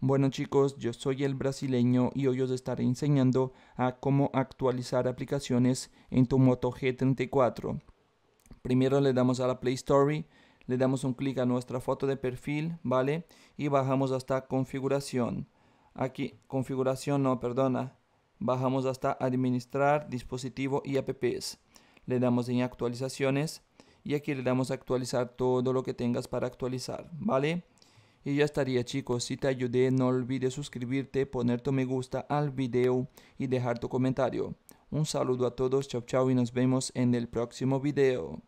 Bueno chicos, yo soy el brasileño y hoy os estaré enseñando a cómo actualizar aplicaciones en tu Moto G34. Primero le damos a la Play Store, le damos un clic a nuestra foto de perfil, ¿vale? Y bajamos hasta configuración. Aquí, configuración no, perdona. Bajamos hasta administrar dispositivo y apps. Le damos en actualizaciones y aquí le damos a actualizar todo lo que tengas para actualizar, ¿vale? Y ya estaría chicos, si te ayudé no olvides suscribirte, poner tu me gusta al video y dejar tu comentario. Un saludo a todos, chao chao y nos vemos en el próximo video.